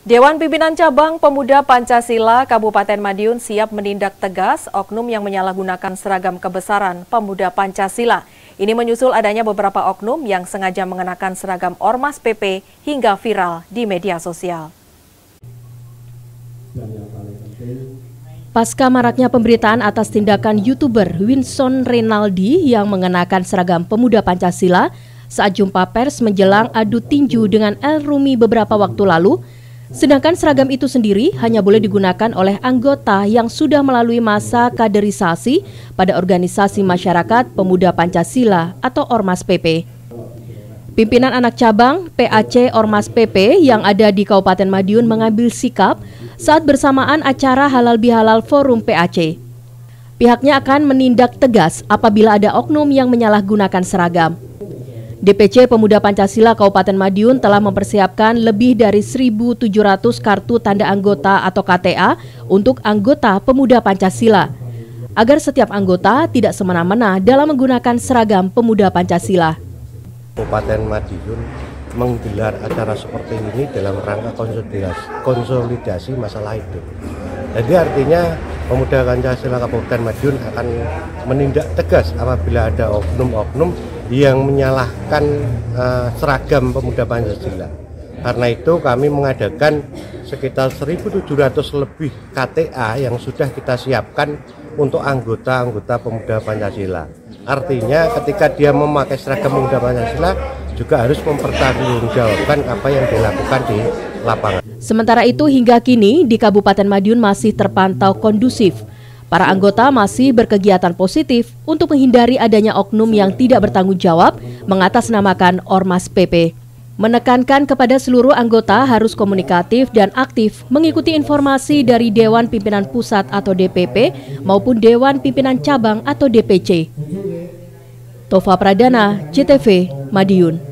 Dewan Pimpinan Cabang Pemuda Pancasila Kabupaten Madiun siap menindak tegas oknum yang menyalahgunakan seragam kebesaran Pemuda Pancasila. Ini menyusul adanya beberapa oknum yang sengaja mengenakan seragam Ormas PP hingga viral di media sosial. Pasca maraknya pemberitaan atas tindakan YouTuber Winson Rinaldi yang mengenakan seragam Pemuda Pancasila saat jumpa pers menjelang adu tinju dengan El Rumi beberapa waktu lalu, Sedangkan seragam itu sendiri hanya boleh digunakan oleh anggota yang sudah melalui masa kaderisasi pada organisasi masyarakat pemuda Pancasila atau Ormas PP. Pimpinan anak cabang PAC Ormas PP yang ada di Kabupaten Madiun mengambil sikap saat bersamaan acara Halal Bihalal Forum PAC. Pihaknya akan menindak tegas apabila ada oknum yang menyalahgunakan seragam. DPC Pemuda Pancasila Kabupaten Madiun telah mempersiapkan lebih dari 1.700 kartu tanda anggota atau KTA untuk anggota Pemuda Pancasila. Agar setiap anggota tidak semena-mena dalam menggunakan seragam Pemuda Pancasila. Kabupaten Madiun menggelar acara seperti ini dalam rangka konsolidasi, konsolidasi masalah itu. Jadi artinya Pemuda Pancasila Kabupaten Madiun akan menindak tegas apabila ada oknum-oknum yang menyalahkan uh, seragam Pemuda Pancasila. Karena itu kami mengadakan sekitar 1.700 lebih KTA yang sudah kita siapkan untuk anggota-anggota Pemuda Pancasila. Artinya ketika dia memakai seragam Pemuda Pancasila juga harus mempertanggungjawabkan apa yang dilakukan di lapangan. Sementara itu hingga kini di Kabupaten Madiun masih terpantau kondusif. Para anggota masih berkegiatan positif untuk menghindari adanya oknum yang tidak bertanggung jawab mengatasnamakan Ormas PP. Menekankan kepada seluruh anggota harus komunikatif dan aktif mengikuti informasi dari Dewan Pimpinan Pusat atau DPP maupun Dewan Pimpinan Cabang atau DPC. Tova Pradana, CTV, Madiun.